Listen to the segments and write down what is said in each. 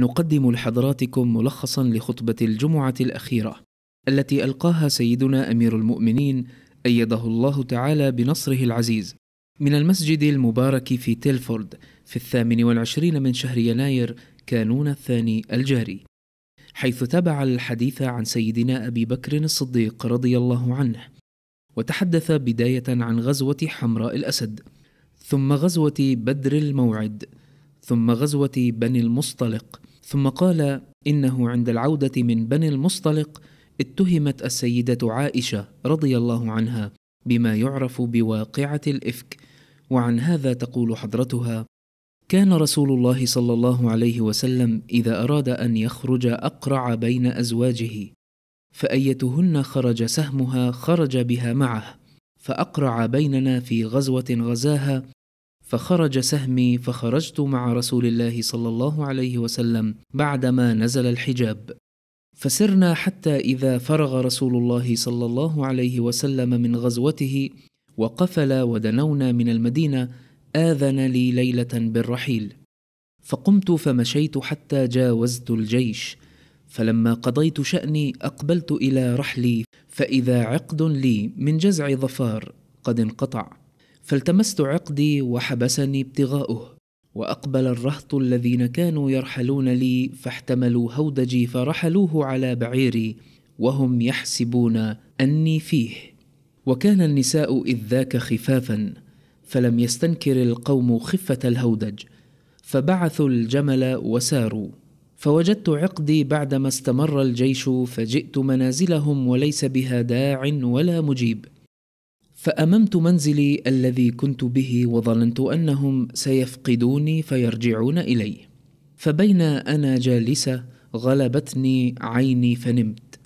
نقدم لحضراتكم ملخصا لخطبة الجمعة الأخيرة التي ألقاها سيدنا أمير المؤمنين أيده الله تعالى بنصره العزيز من المسجد المبارك في تيلفورد في الثامن والعشرين من شهر يناير كانون الثاني الجاري حيث تابع الحديث عن سيدنا أبي بكر الصديق رضي الله عنه وتحدث بداية عن غزوة حمراء الأسد ثم غزوة بدر الموعد ثم غزوة بني المصطلق ثم قال انه عند العوده من بني المصطلق اتهمت السيده عائشه رضي الله عنها بما يعرف بواقعه الافك وعن هذا تقول حضرتها كان رسول الله صلى الله عليه وسلم اذا اراد ان يخرج اقرع بين ازواجه فايتهن خرج سهمها خرج بها معه فاقرع بيننا في غزوه غزاها فخرج سهمي فخرجت مع رسول الله صلى الله عليه وسلم بعدما نزل الحجاب فسرنا حتى اذا فرغ رسول الله صلى الله عليه وسلم من غزوته وقفل ودنونا من المدينه اذن لي ليله بالرحيل فقمت فمشيت حتى جاوزت الجيش فلما قضيت شاني اقبلت الى رحلي فاذا عقد لي من جزع ظفار قد انقطع فالتمست عقدي وحبسني ابتغاؤه واقبل الرهط الذين كانوا يرحلون لي فاحتملوا هودجي فرحلوه على بعيري وهم يحسبون اني فيه وكان النساء اذ ذاك خفافا فلم يستنكر القوم خفه الهودج فبعثوا الجمل وساروا فوجدت عقدي بعدما استمر الجيش فجئت منازلهم وليس بها داع ولا مجيب فاممت منزلي الذي كنت به وظننت انهم سيفقدوني فيرجعون الي فبين انا جالسه غلبتني عيني فنمت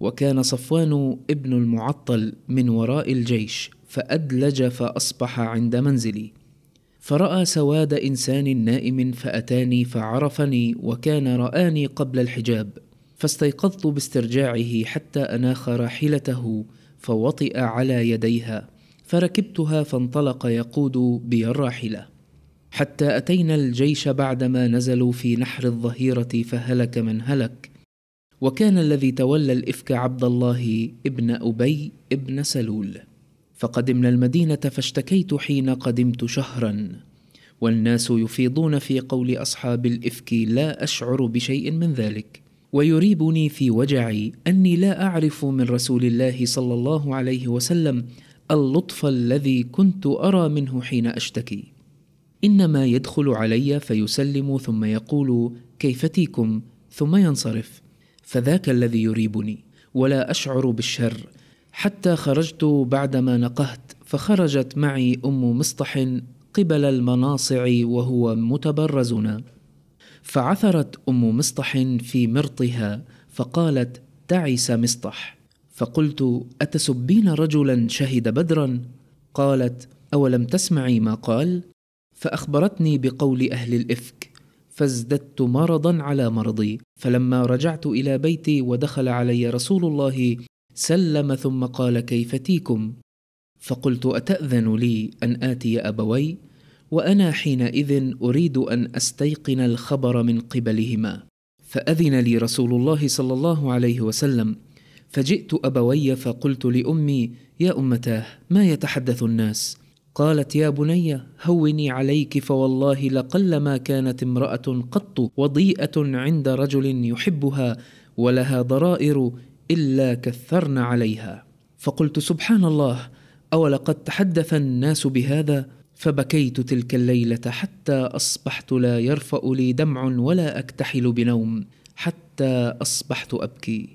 وكان صفوان ابن المعطل من وراء الجيش فادلج فاصبح عند منزلي فراى سواد انسان نائم فاتاني فعرفني وكان راني قبل الحجاب فاستيقظت باسترجاعه حتى اناخ راحلته فوطئ على يديها فركبتها فانطلق يقود بي الراحله حتى اتينا الجيش بعدما نزلوا في نحر الظهيره فهلك من هلك وكان الذي تولى الافك عبد الله ابن ابي ابن سلول فقدمنا المدينه فاشتكيت حين قدمت شهرا والناس يفيضون في قول اصحاب الافك لا اشعر بشيء من ذلك ويريبني في وجعي اني لا اعرف من رسول الله صلى الله عليه وسلم اللطف الذي كنت ارى منه حين اشتكي انما يدخل علي فيسلم ثم يقول كيفتيكم ثم ينصرف فذاك الذي يريبني ولا اشعر بالشر حتى خرجت بعدما نقهت فخرجت معي ام مصطح قبل المناصع وهو متبرزنا فعثرت ام مصطح في مرطها فقالت تعس مصطح فقلت اتسبين رجلا شهد بدرا قالت اولم تسمعي ما قال فاخبرتني بقول اهل الافك فازددت مرضا على مرضي فلما رجعت الى بيتي ودخل علي رسول الله سلم ثم قال كيفتيكم فقلت اتاذن لي ان اتي ابوي وانا حينئذ اريد ان استيقن الخبر من قبلهما فاذن لي رسول الله صلى الله عليه وسلم فجئت ابوي فقلت لامي يا امتاه ما يتحدث الناس قالت يا بني هوني عليك فوالله لقلما كانت امراه قط وضيئه عند رجل يحبها ولها ضرائر الا كثرن عليها فقلت سبحان الله اولقد تحدث الناس بهذا فبكيت تلك الليلة حتى أصبحت لا يرفأ لي دمع ولا أكتحل بنوم حتى أصبحت أبكي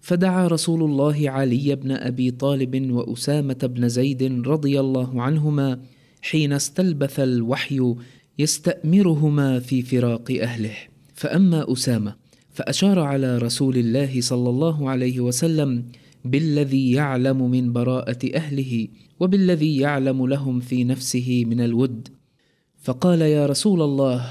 فدعا رسول الله علي بن أبي طالب وأسامة بن زيد رضي الله عنهما حين استلبث الوحي يستأمرهما في فراق أهله فأما أسامة فأشار على رسول الله صلى الله عليه وسلم بالذي يعلم من براءه اهله وبالذي يعلم لهم في نفسه من الود فقال يا رسول الله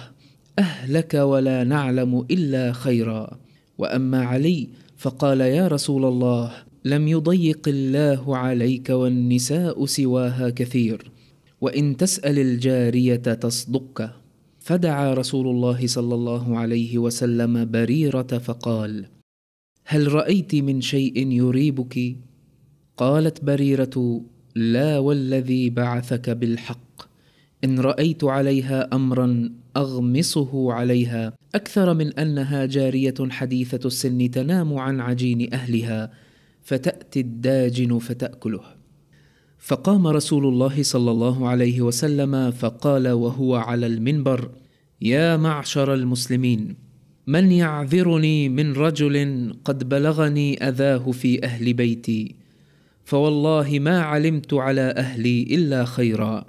اهلك ولا نعلم الا خيرا واما علي فقال يا رسول الله لم يضيق الله عليك والنساء سواها كثير وان تسال الجاريه تصدقك فدعا رسول الله صلى الله عليه وسلم بريره فقال هل رايت من شيء يريبك قالت بريره لا والذي بعثك بالحق ان رايت عليها امرا اغمصه عليها اكثر من انها جاريه حديثه السن تنام عن عجين اهلها فتاتي الداجن فتاكله فقام رسول الله صلى الله عليه وسلم فقال وهو على المنبر يا معشر المسلمين من يعذرني من رجل قد بلغني اذاه في اهل بيتي فوالله ما علمت على اهلي الا خيرا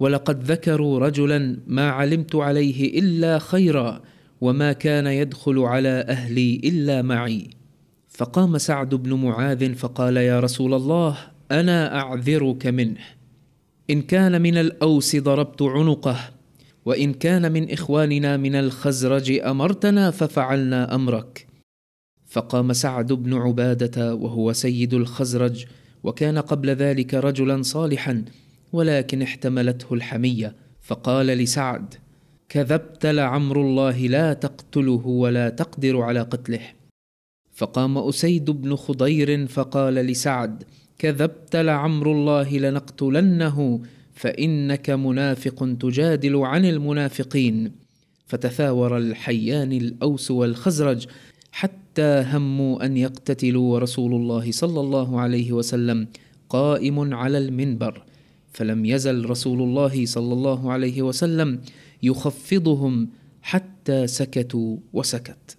ولقد ذكروا رجلا ما علمت عليه الا خيرا وما كان يدخل على اهلي الا معي فقام سعد بن معاذ فقال يا رسول الله انا اعذرك منه ان كان من الاوس ضربت عنقه وان كان من اخواننا من الخزرج امرتنا ففعلنا امرك فقام سعد بن عباده وهو سيد الخزرج وكان قبل ذلك رجلا صالحا ولكن احتملته الحميه فقال لسعد كذبت لعمر الله لا تقتله ولا تقدر على قتله فقام اسيد بن خضير فقال لسعد كذبت لعمر الله لنقتلنه فانك منافق تجادل عن المنافقين فتثاور الحيان الاوس والخزرج حتى هموا ان يقتتلوا ورسول الله صلى الله عليه وسلم قائم على المنبر فلم يزل رسول الله صلى الله عليه وسلم يخفضهم حتى سكتوا وسكت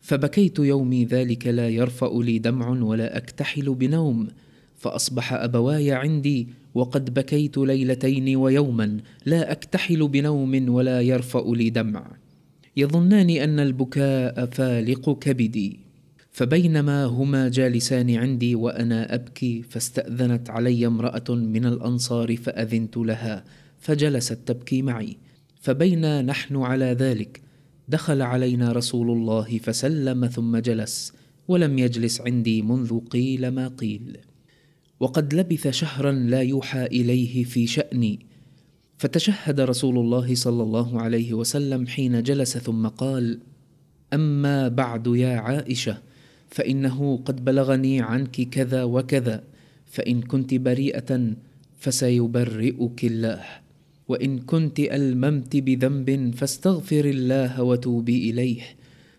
فبكيت يومي ذلك لا يرفا لي دمع ولا اكتحل بنوم فاصبح ابواي عندي وقد بكيت ليلتين ويوما لا اكتحل بنوم ولا يرفا لي دمع يظنان ان البكاء فالق كبدي فبينما هما جالسان عندي وانا ابكي فاستاذنت علي امراه من الانصار فاذنت لها فجلست تبكي معي فبينا نحن على ذلك دخل علينا رسول الله فسلم ثم جلس ولم يجلس عندي منذ قيل ما قيل وقد لبث شهرا لا يوحى اليه في شاني فتشهد رسول الله صلى الله عليه وسلم حين جلس ثم قال اما بعد يا عائشه فانه قد بلغني عنك كذا وكذا فان كنت بريئه فسيبرئك الله وان كنت الممت بذنب فاستغفر الله وتوبي اليه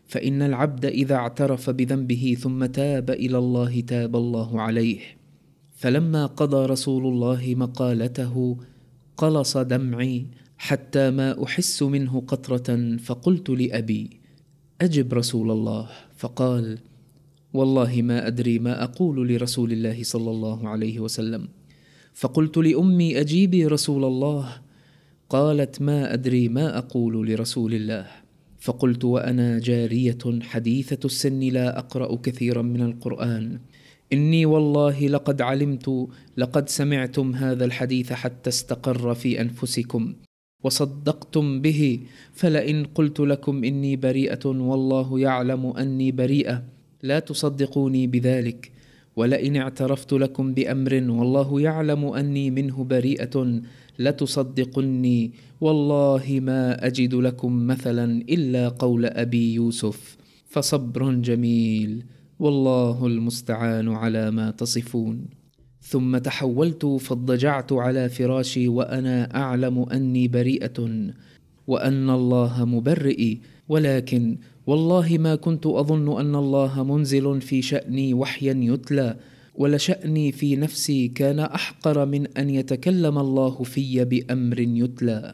فان العبد اذا اعترف بذنبه ثم تاب الى الله تاب الله عليه فلما قضى رسول الله مقالته قلص دمعي حتى ما احس منه قطره فقلت لابي اجب رسول الله فقال والله ما ادري ما اقول لرسول الله صلى الله عليه وسلم فقلت لامي اجيبي رسول الله قالت ما ادري ما اقول لرسول الله فقلت وانا جاريه حديثه السن لا اقرا كثيرا من القران إني والله لقد علمت لقد سمعتم هذا الحديث حتى استقر في أنفسكم وصدقتم به فلئن قلت لكم إني بريئة والله يعلم أني بريئة لا تصدقوني بذلك ولئن اعترفت لكم بأمر والله يعلم أني منه بريئة لتصدقني والله ما أجد لكم مثلا إلا قول أبي يوسف فصبر جميل والله المستعان على ما تصفون ثم تحولت فاضطجعت على فراشي وانا اعلم اني بريئه وان الله مبرئي ولكن والله ما كنت اظن ان الله منزل في شاني وحيا يتلى ولشاني في نفسي كان احقر من ان يتكلم الله في بامر يتلى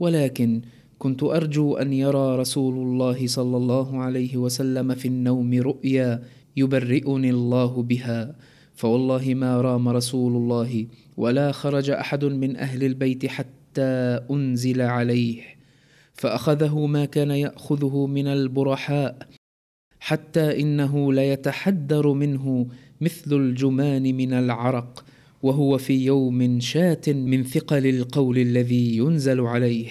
ولكن كنت ارجو ان يرى رسول الله صلى الله عليه وسلم في النوم رؤيا يبرئني الله بها فوالله ما رام رسول الله ولا خرج احد من اهل البيت حتى انزل عليه فاخذه ما كان ياخذه من البرحاء حتى انه ليتحدر منه مثل الجمان من العرق وهو في يوم شات من ثقل القول الذي ينزل عليه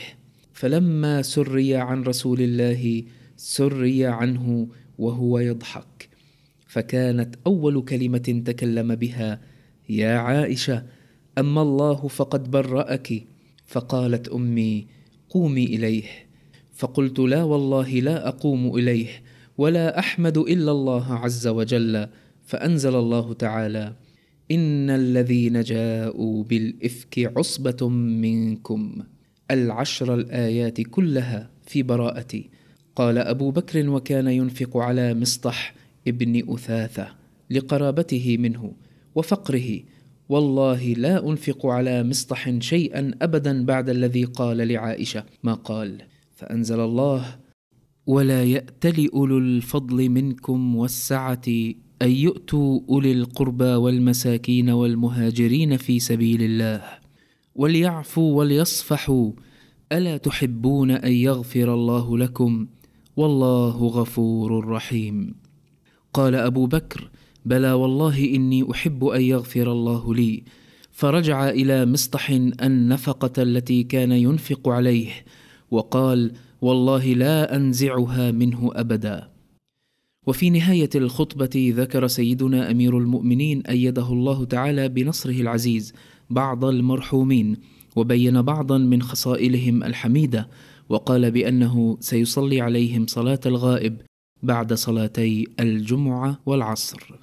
فلما سري عن رسول الله سري عنه وهو يضحك فكانت اول كلمه تكلم بها يا عائشه اما الله فقد براك فقالت امي قومي اليه فقلت لا والله لا اقوم اليه ولا احمد الا الله عز وجل فانزل الله تعالى ان الذين جاءوا بالافك عصبه منكم العشر الآيات كلها في براءتي قال أبو بكر وكان ينفق على مصطح ابن أثاثة لقرابته منه وفقره والله لا أنفق على مصطح شيئا أبدا بعد الذي قال لعائشة ما قال فأنزل الله ولا يأتل أولو الفضل منكم والسعة أن يؤتوا أولي القربى والمساكين والمهاجرين في سبيل الله وليعفوا وليصفحوا الا تحبون ان يغفر الله لكم والله غفور رحيم قال ابو بكر بلى والله اني احب ان يغفر الله لي فرجع الى مسطح النفقه التي كان ينفق عليه وقال والله لا انزعها منه ابدا وفي نهاية الخطبة ذكر سيدنا أمير المؤمنين أيده الله تعالى بنصره العزيز بعض المرحومين وبين بعضا من خصائلهم الحميدة وقال بأنه سيصلي عليهم صلاة الغائب بعد صلاتي الجمعة والعصر